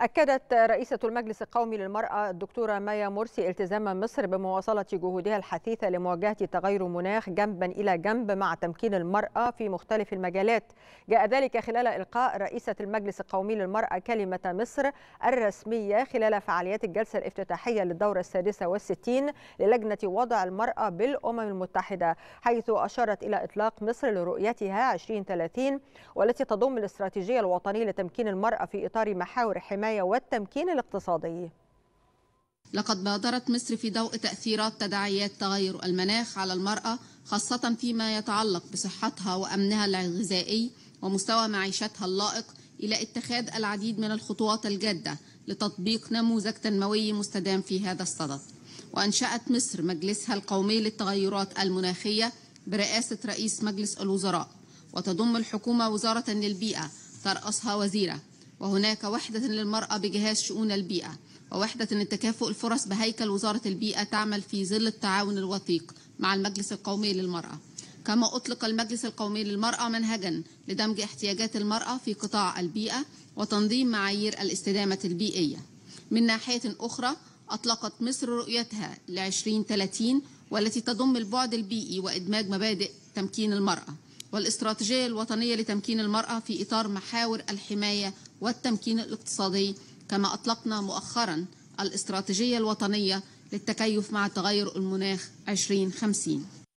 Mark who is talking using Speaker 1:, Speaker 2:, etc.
Speaker 1: أكدت رئيسة المجلس القومي للمرأة الدكتورة مايا مرسي التزام مصر بمواصلة جهودها الحثيثة لمواجهة تغير المناخ جنبا إلى جنب مع تمكين المرأة في مختلف المجالات جاء ذلك خلال إلقاء رئيسة المجلس القومي للمرأة كلمة مصر الرسمية خلال فعاليات الجلسة الافتتاحية للدورة السادسة والستين للجنة وضع المرأة بالأمم المتحدة حيث أشارت إلى إطلاق مصر لرؤيتها 2030 والتي تضم الاستراتيجية الوطنية لتمكين المرأة في إطار محاور حماية الحماية والتمكين الاقتصادي
Speaker 2: لقد بادرت مصر في ضوء تأثيرات تداعيات تغير المناخ على المرأة خاصة فيما يتعلق بصحتها وأمنها الغذائي ومستوى معيشتها اللائق إلى اتخاذ العديد من الخطوات الجادة لتطبيق نموذج تنموي مستدام في هذا الصدد وأنشأت مصر مجلسها القومي للتغيرات المناخية برئاسة رئيس مجلس الوزراء وتضم الحكومة وزارة للبيئة ترأسها وزيرة وهناك وحدة للمرأة بجهاز شؤون البيئة ووحدة لتكافؤ الفرص بهيكل وزارة البيئة تعمل في ظل التعاون الوثيق مع المجلس القومي للمرأة كما أطلق المجلس القومي للمرأة منهجا لدمج احتياجات المرأة في قطاع البيئة وتنظيم معايير الاستدامة البيئية من ناحية أخرى أطلقت مصر رؤيتها ل 2030 والتي تضم البعد البيئي وإدماج مبادئ تمكين المرأة والاستراتيجية الوطنية لتمكين المرأة في إطار محاور الحماية والتمكين الاقتصادي كما أطلقنا مؤخرا الاستراتيجية الوطنية للتكيف مع تغير المناخ 2050